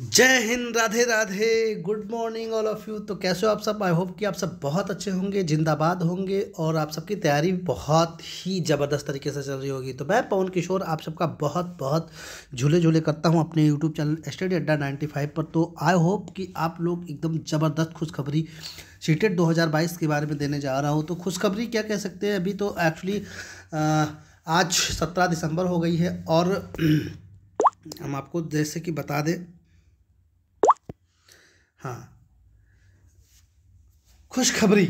जय Hind Radhe Radhe good morning all of you तो कैसे हो आप सब आई होप कि आप सब बहुत अच्छे होंगे जिंदाबाद होंगे और आप सबकी तैयारी बहुत ही ज़बरदस्त तरीके से चल रही होगी तो मैं पवन किशोर आप सबका बहुत बहुत झूले झूले करता हूं अपने YouTube channel study Adda ninety five पर तो आई होप कि आप लोग एकदम ज़बरदस्त खुशखबरी सीटेड दो के बारे में देने जा रहा हूँ तो खुशखबरी क्या कह सकते हैं अभी तो एक्चुअली आज सत्रह दिसंबर हो गई है और हम आपको जैसे कि बता दें हाँ खुशखबरी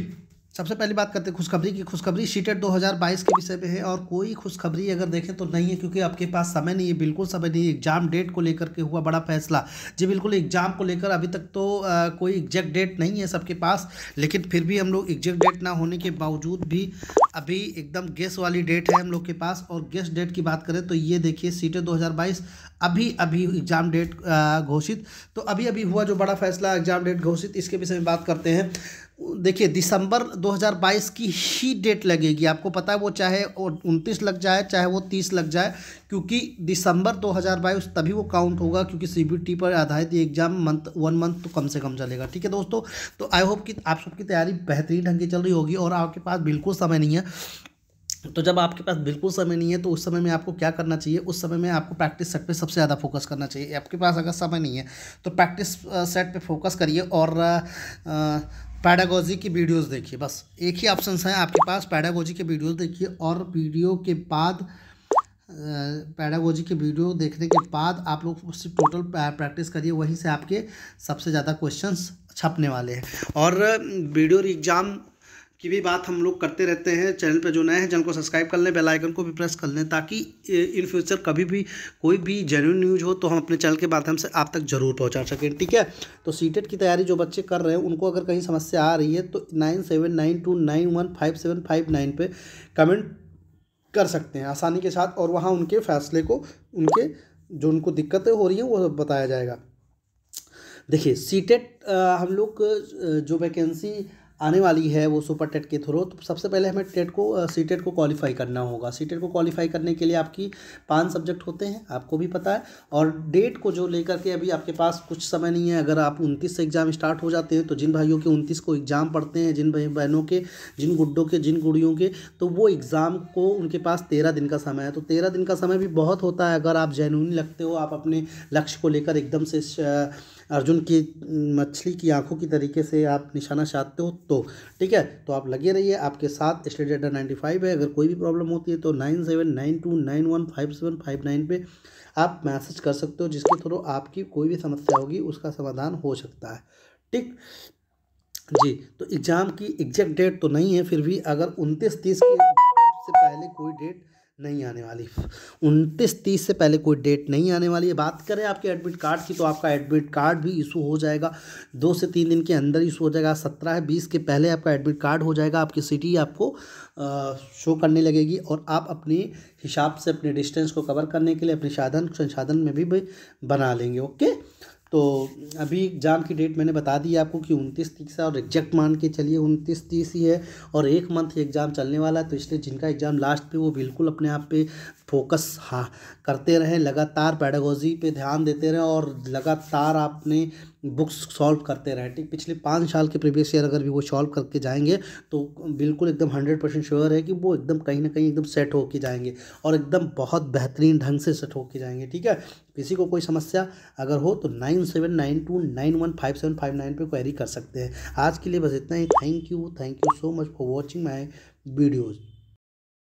सबसे पहली बात करते हैं खुशखबरी की खुशखबरी सीटेट 2022 के विषय में है और कोई खुशखबरी अगर देखें तो नहीं है क्योंकि आपके पास समय नहीं है बिल्कुल समय नहीं है एग्जाम डेट को लेकर के हुआ बड़ा फैसला जी बिल्कुल एग्जाम को लेकर अभी तक तो आ, कोई एग्जैक्ट डेट नहीं है सबके पास लेकिन फिर भी हम लोग एग्जैक्ट डेट ना होने के बावजूद भी अभी एकदम गेस वाली डेट है हम लोग के पास और गेस्ट डेट की बात करें तो ये देखिए सीटें दो अभी अभी एग्जाम डेट घोषित तो अभी अभी हुआ जो बड़ा फैसला एग्जाम डेट घोषित इसके विषय में बात करते हैं देखिए दिसंबर 2022 की ही डेट लगेगी आपको पता है वो चाहे उनतीस लग जाए चाहे वो तीस लग जाए क्योंकि दिसंबर 2022 तभी वो काउंट होगा क्योंकि सी पर आधारित एग्ज़ाम मंथ वन मंथ तो कम से कम चलेगा ठीक है दोस्तों तो आई होप कि आप सबकी तैयारी बेहतरीन ढंग की चल रही होगी और आपके पास बिल्कुल समय नहीं है तो जब आपके पास बिल्कुल समय नहीं है तो उस समय में आपको क्या करना चाहिए उस समय में आपको प्रैक्टिस सेट पे सबसे ज़्यादा फोकस करना चाहिए आपके पास अगर समय नहीं है तो प्रैक्टिस सेट पे फोकस करिए और आ, आ, पैडागोजी की वीडियोस देखिए बस एक ही ऑप्शन है आपके पास पैडागोजी के वीडियोस देखिए और वीडियो के बाद पैडागोजी के वीडियो देखने के बाद आप लोग उससे टोटल प्रैक्टिस करिए वहीं से आपके सबसे ज़्यादा क्वेश्चंस छपने वाले हैं और वीडियो एग्ज़ाम की भी बात हम लोग करते रहते हैं चैनल पे जो नए हैं चैनल को सब्सक्राइब कर लें बेल आइकन को भी प्रेस कर लें ताकि इन फ्यूचर कभी भी कोई भी जेन्यून न्यूज हो तो हम अपने चैनल के माध्यम से आप तक जरूर पहुंचा सकें ठीक है तो सीटेट e की तैयारी जो बच्चे कर रहे हैं उनको अगर कहीं समस्या आ रही है तो nine seven nine two nine one five seven five nine पर कमेंट कर सकते हैं आसानी के साथ और वहाँ उनके फैसले को उनके जो उनको दिक्कतें हो रही हैं वो बताया जाएगा देखिए सीटेट e हम लोग जो वैकेंसी आने वाली है वो सुपर टेट के थ्रू तो सबसे पहले हमें टेट को सी टेट को क्वालिफाई करना होगा सी टेट को क्वालिफाई करने के लिए आपकी पांच सब्जेक्ट होते हैं आपको भी पता है और डेट को जो लेकर के अभी आपके पास कुछ समय नहीं है अगर आप उनतीस से एग्ज़ाम स्टार्ट हो जाते हैं तो जिन भाइयों के उनतीस को एग्ज़ाम पढ़ते हैं जिन बहनों के जिन गुड्डों के जिन गुड़ियों के तो वो एग्ज़ाम को उनके पास तेरह दिन का समय है तो तेरह दिन का समय भी बहुत होता है अगर आप जैनूनी लगते हो आप अपने लक्ष्य को लेकर एकदम से अर्जुन की मछली की आंखों की तरीके से आप निशाना चाहते हो तो ठीक है तो आप लगे रहिए आपके साथ स्टेट डेटा नाइन्टी फाइव है अगर कोई भी प्रॉब्लम होती है तो nine seven nine two nine one five seven five nine पे आप मैसेज कर सकते हो जिसके थ्रू आपकी कोई भी समस्या होगी उसका समाधान हो सकता है ठीक जी तो एग्ज़ाम की एग्जैक्ट डेट तो नहीं है फिर भी अगर उनतीस तीस के से पहले कोई डेट नहीं आने वाली उनतीस तीस से पहले कोई डेट नहीं आने वाली है बात करें आपके एडमिट कार्ड की तो आपका एडमिट कार्ड भी इशू हो जाएगा दो से तीन दिन के अंदर इशू हो जाएगा सत्रह है बीस के पहले आपका एडमिट कार्ड हो जाएगा आपकी सिटी आपको आ, शो करने लगेगी और आप अपने हिसाब से अपने डिस्टेंस को कवर करने के लिए अपने साधन संसाधन में भी, भी बना लेंगे ओके तो अभी एग्ज़ाम की डेट मैंने बता दी आपको कि उनतीस तीस है और एग्जैक्ट मान के चलिए उनतीस तीस ही है और एक मंथ एग्ज़ाम चलने वाला है तो इसलिए जिनका एग्ज़ाम लास्ट पे वो बिल्कुल अपने आप पे फोकस हाँ करते रहें लगातार पैडागोजी पे ध्यान देते रहें और लगातार आपने बुक्स सॉल्व करते रहें ठीक पिछले पाँच साल के प्रीवियस ईयर अगर भी वो सॉल्व करके जाएंगे तो बिल्कुल एकदम हंड्रेड परसेंट श्योर है कि वो एकदम कहीं ना कहीं एकदम सेट होके जाएंगे और एकदम बहुत बेहतरीन ढंग से सेट होके जाएंगे ठीक है किसी को कोई समस्या अगर हो तो nine nine seven nine two nine one five seven five nine पर क्वेरी कर सकते हैं आज के लिए बस इतना ही thank you thank you so much for watching my videos